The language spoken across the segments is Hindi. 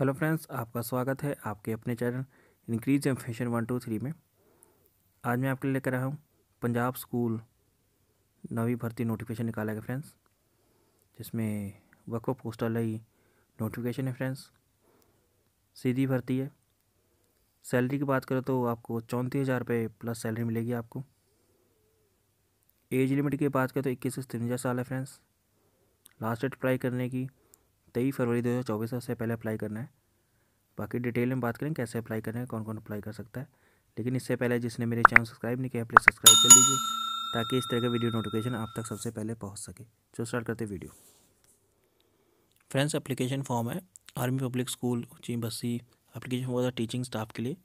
हेलो फ्रेंड्स आपका स्वागत है आपके अपने channel increase M fashion one two three में आज मैं आपके लिए लेकर आया हूँ पंजाब स्कूल नवी भर्ती नोटिफिकेशन निकाला गया फ्रेंड्स जिसमें वक्फ पोस्टल ही नोटिफिकेशन है फ्रेंड्स सीधी भर्ती है सैलरी की बात करें तो आपको चौंतीस हज़ार रुपये प्लस सैलरी मिलेगी आपको एज लिमिट की बात करें तो इक्कीस से तिरवंजा साल है फ्रेंड्स लास्ट डेट अप्लाई करने की तेईस फरवरी दो हज़ार चौबीस से पहले अप्लाई करना है बाकी डिटेल में बात करें कैसे अप्लाई करना है कौन कौन अप्लाई कर सकता है लेकिन इससे पहले जिसने मेरे चैनल सब्सक्राइब नहीं किया प्लीज़ सब्सक्राइब कर लीजिए ताकि इस तरह का वीडियो नोटिफिकेशन आप तक सबसे पहले पहुँच सके जो स्टार्ट करते वीडियो फ्रेंड्स अप्लीकेशन फॉर्म है आर्मी पब्लिक स्कूल ची बस्सी application for the teaching staff के लिए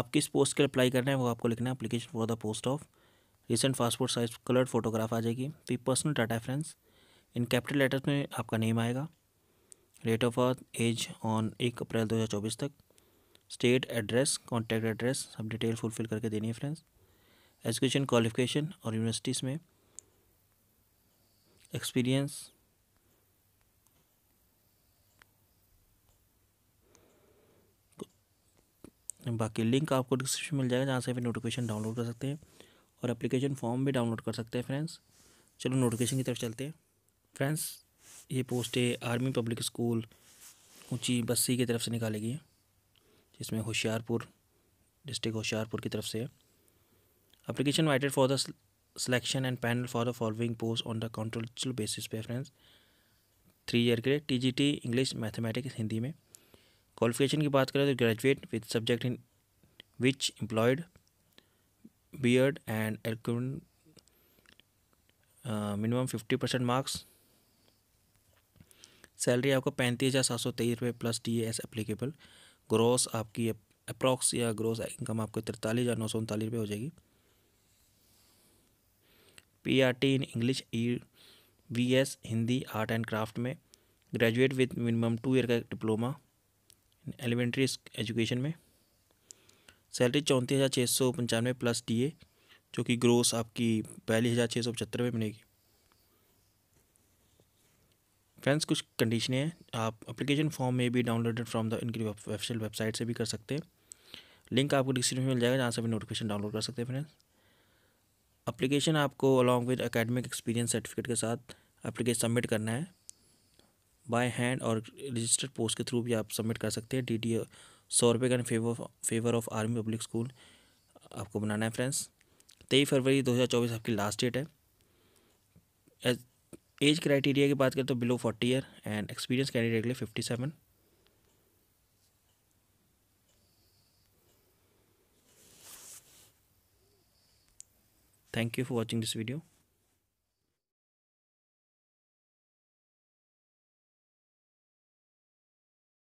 आप किस पोस्ट के लिए अप्लाई करना है वो आपको लिखना है application for the post of recent passport size coloured photograph आ जाएगी फिर personal data friends in capital letters में आपका नेम आएगा date of birth age on एक अप्रैल 2024 तक स्टेट एड्रेस कॉन्टैक्ट एड्रेस सब डिटेल फुलफिल करके देनी है फ्रेंड्स एजुकेशन क्वालिफिकेशन और यूनिवर्सिटीज़ में एक्सपीरियंस बाकी लिंक आपको डिस्क्रिप्शन मिल जाएगा जहाँ से फिर नोटिफिकेशन डाउनलोड कर सकते हैं और एप्लीकेशन फॉर्म भी डाउनलोड कर सकते हैं फ्रेंड्स चलो नोटिफिकेशन की तरफ चलते हैं फ्रेंड्स ये पोस्टें आर्मी पब्लिक स्कूल ऊंची बस्सी की तरफ से निकाली गई हैं जिसमें होशियारपुर डिस्ट्रिक्ट होशियारपुर की तरफ से है application invited for the selection and panel for the following post on the contractual basis preference three year के लिए T G T English mathematics Hindi में क्वालिफिकेशन की बात करें तो graduate with subject in which employed B Ed and minimum fifty percent marks salary आपको पैंतीस हज़ार सात सौ तेईस रुपये plus D S applicable gross आपकी अप्रॉक्स या ग्रोस इनकम आपको तिरतालीस हज़ार नौ सौ उनतालीस रुपये हो जाएगी P R T in English E V S Hindi art and craft में graduate with minimum two year का डिप्लोमा एलिमेंट्री एजुकेशन में सैलरी चौंतीस हज़ार छः सौ पंचानवे प्लस डी ए जो कि ग्रोस आपकी बयालीस हज़ार छः सौ पचहत्तर रुपये मिलेगी फ्रेंड्स कुछ कंडीशनें हैं आप अप्लीकेशन फॉर्म में भी डाउनलोडेड फ्रॉम द इनकी ऑफिशियल वेबसाइट से भी कर सकते हैं लिंक आपको डिस्क्रिप्शन में मिल जाएगा जहाँ से भी नोटिफिकेशन डाउनलोड कर सकते हैं फ्रेंड्स अप्लीकेशन आपको along with academic experience certificate के साथ अप्लीकेशन सबमिट करना है बाय हैंड और रजिस्टर्ड पोस्ट के थ्रू भी आप सबमिट कर सकते हैं डी टी सौ रुपये का favour favour of army public school आपको बनाना है फ्रेंड्स तेईस फरवरी दो हज़ार चौबीस आपकी लास्ट डेट है एज क्राइटेरिया की बात करें तो below forty year and experience candidate के लिए fifty seven thank you for watching this video